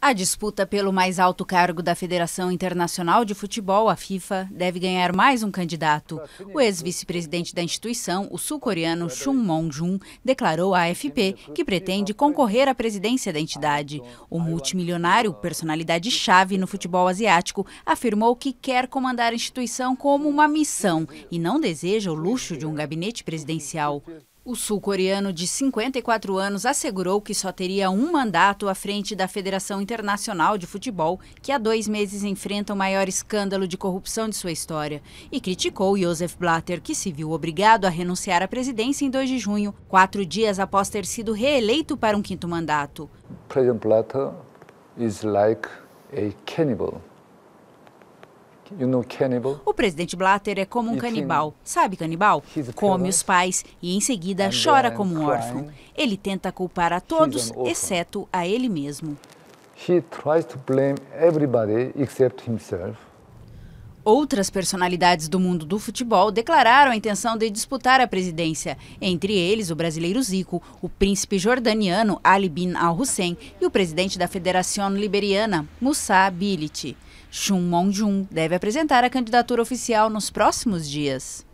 A disputa pelo mais alto cargo da Federação Internacional de Futebol, a FIFA, deve ganhar mais um candidato. O ex-vice-presidente da instituição, o sul-coreano Chun Mong-jun, declarou à AFP que pretende concorrer à presidência da entidade. O multimilionário, personalidade-chave no futebol asiático, afirmou que quer comandar a instituição como uma missão e não deseja o luxo de um gabinete presidencial. O sul-coreano de 54 anos assegurou que só teria um mandato à frente da Federação Internacional de Futebol, que há dois meses enfrenta o maior escândalo de corrupção de sua história, e criticou Joseph Blatter, que se viu obrigado a renunciar à presidência em 2 de junho, quatro dias após ter sido reeleito para um quinto mandato. President Blatter is like a cannibal. You know o presidente Blatter é como um canibal. Sabe canibal? Come os pais e em seguida chora como um órfão. Ele tenta culpar a todos, exceto a ele mesmo. He tries to blame everybody except himself. Outras personalidades do mundo do futebol declararam a intenção de disputar a presidência, entre eles o brasileiro Zico, o príncipe jordaniano Ali bin al-Hussein e o presidente da Federação Liberiana, Moussa Bility. Chun Monjun deve apresentar a candidatura oficial nos próximos dias.